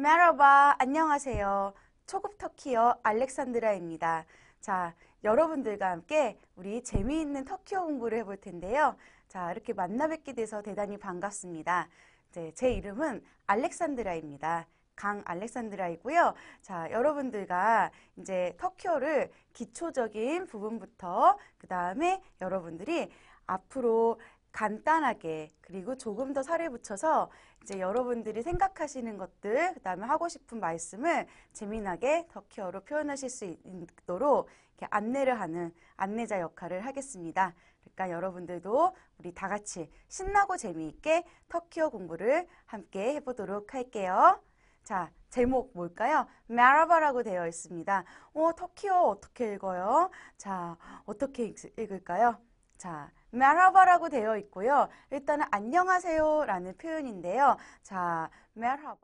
메라바 안녕하세요. 초급 터키어 알렉산드라입니다. 자, 여러분들과 함께 우리 재미있는 터키어 공부를 해볼 텐데요. 자, 이렇게 만나 뵙게 돼서 대단히 반갑습니다. 네, 제 이름은 알렉산드라입니다. 강 알렉산드라이고요. 자, 여러분들과 이제 터키어를 기초적인 부분부터 그 다음에 여러분들이 앞으로 간단하게 그리고 조금 더 살을 붙여서 이제 여러분들이 생각하시는 것들 그다음에 하고 싶은 말씀을 재미나게 터키어로 표현하실 수 있도록 이렇게 안내를 하는 안내자 역할을 하겠습니다. 그러니까 여러분들도 우리 다 같이 신나고 재미있게 터키어 공부를 함께 해보도록 할게요. 자, 제목 뭘까요? 메라바라고 되어 있습니다. 어, 터키어 어떻게 읽어요? 자, 어떻게 읽, 읽을까요? 자, 메라바라고 되어 있고요. 일단은 안녕하세요라는 표현인데요. 자, 메라바